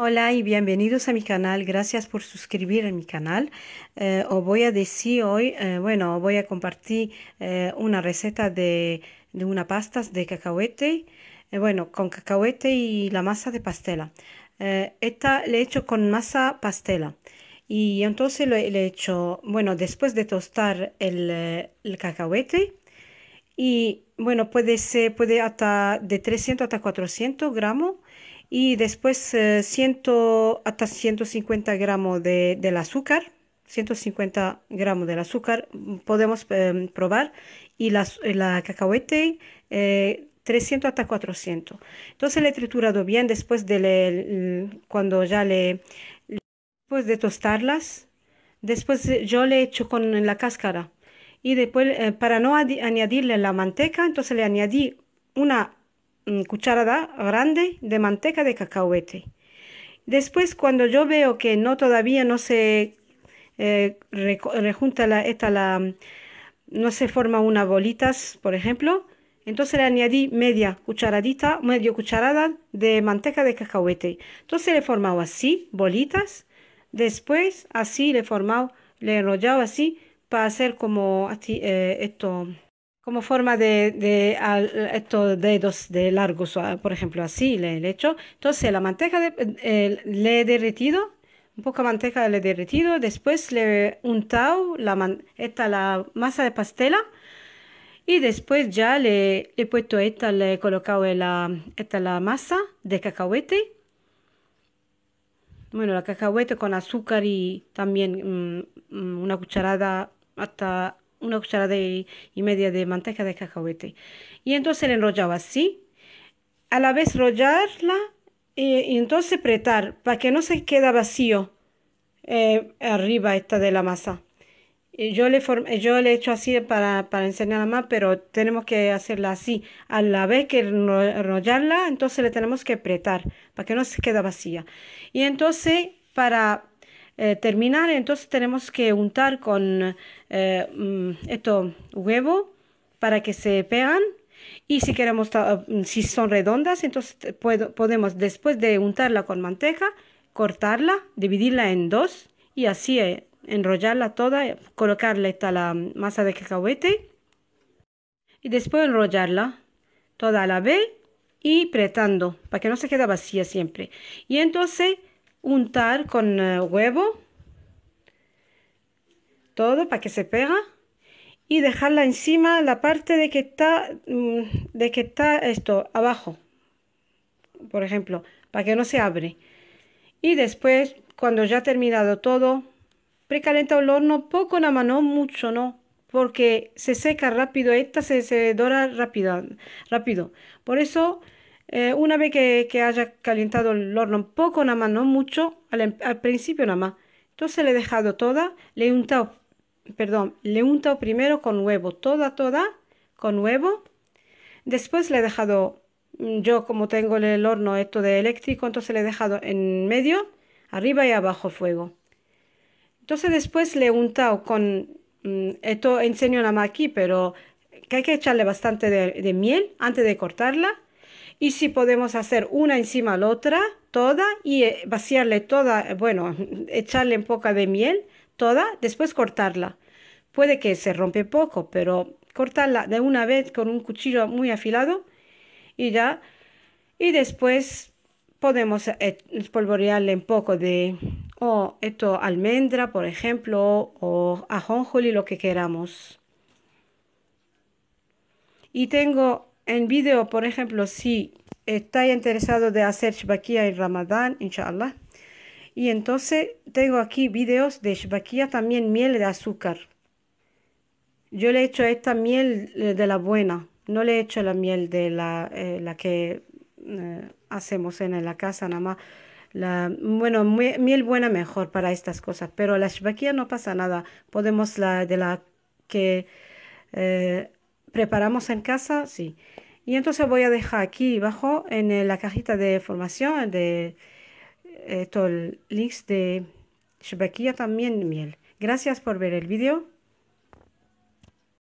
Hola y bienvenidos a mi canal. Gracias por suscribir a mi canal. Eh, os voy a decir hoy, eh, bueno, voy a compartir eh, una receta de, una pasta de cacahuete, bueno, con cacahuete y la masa de pastela. esta le he hecho con masa pastela. Y entonces lo he hecho, bueno, después de tostar el, el cacahuete, y bueno, puede ser, puede hasta de 300 hasta 400 gramos y después 100, eh, hasta 150 gramos de, del azúcar. 150 gramos del azúcar podemos em, probar y la, eh, la cacahuete 300 eh, hasta 400. Entonces le he triturado bien después de cuando ya le después de tostarlas. Después yo le echo con la cáscara y después para no añadirle la manteca, entonces le añadí una Mm, cucharada grande de manteca de cacahuete. Después, cuando yo veo que no todavía no se eh, rejunta la, esta la, mm, no se forma una bolitas, por ejemplo, entonces le añadí media cucharadita, medio cucharada de manteca de cacahuete. Entonces le formaba así, bolitas. Después así le he formado, le he así para hacer como eh, esto como forma de, estos dedos de largos, ah, por ejemplo, así le he hecho. Entonces la manteca eh, le he derretido, un poco de manteca le he derretido, después le he untado la, esta, la masa de pastela y después ya le, he puesto esta, le he colocado la, esta la masa de cacahuete. Bueno, la cacahuete con azúcar y también mm, mm, una cucharada hasta una cucharada y, media de manteca de cacahuete. Y entonces le enrollaba así, a la vez rollarla y, entonces apretar para que no se quede vacío eh, arriba esta de la masa. yo le yo le he hecho así para, para enseñarla más, pero tenemos que hacerla así. A la vez que enrollarla, entonces le tenemos que apretar para que no se quede vacía. Y entonces para eh, terminar, entonces tenemos que untar con eh, mm, esto huevo para que se pegan. Y si queremos, mm, si son redondas, entonces podemos después de untarla con manteca, cortarla, dividirla en dos y así eh, enrollarla toda, colocarle esta la ah, masa de cacahuete y después enrollarla toda a la vez y apretando para que no se quede vacía siempre. Y entonces juntar con eh, huevo todo para que se pega y dejarla encima la parte de que está mm, de que está esto abajo por ejemplo para que no se abre y después cuando ya ha terminado todo precalenta el horno poco nada mano, mucho no porque se seca rápido esta se, se dora rápido rápido por eso eh, una vez que, haya calentado el horno un poco nada más, no mucho, em, al, principio nada más. Entonces le he dejado toda, le he untado, perdón, le he untado primero con huevo, toda, toda, con huevo. Después le he dejado, mm, yo como tengo el horno esto de eléctrico, entonces le he dejado en medio, arriba y abajo fuego. Entonces después le he untado con, mm, esto enseño nada más aquí, pero que hay que echarle bastante de miel antes de cortarla y si podemos hacer una encima de la otra, toda, y eh, vaciarle toda, bueno, echarle un poco de miel, toda, después cortarla. Puede que se rompe poco, pero cortarla de una vez con un cuchillo muy afilado y ya. Y después podemos eh, espolvorearle un poco de o esto almendra, por ejemplo, o ajonjoli, lo que queramos. Y tengo en video, por ejemplo, si está interesado de hacer Shbakia en Ramadán, inshallah. Y entonces tengo aquí videos de también miel de azúcar. Yo le he hecho esta miel eh, de la buena, no le he hecho la miel de la, eh, que eh, hacemos en la casa nada más. La, bueno, miel buena mejor para estas cosas, pero la shbakia no pasa nada. Podemos la de la que preparamos en casa, sí. Y entonces voy a dejar aquí abajo en eh, la cajita de formación de los eh, links de Shebakia también miel. Gracias por ver el vídeo.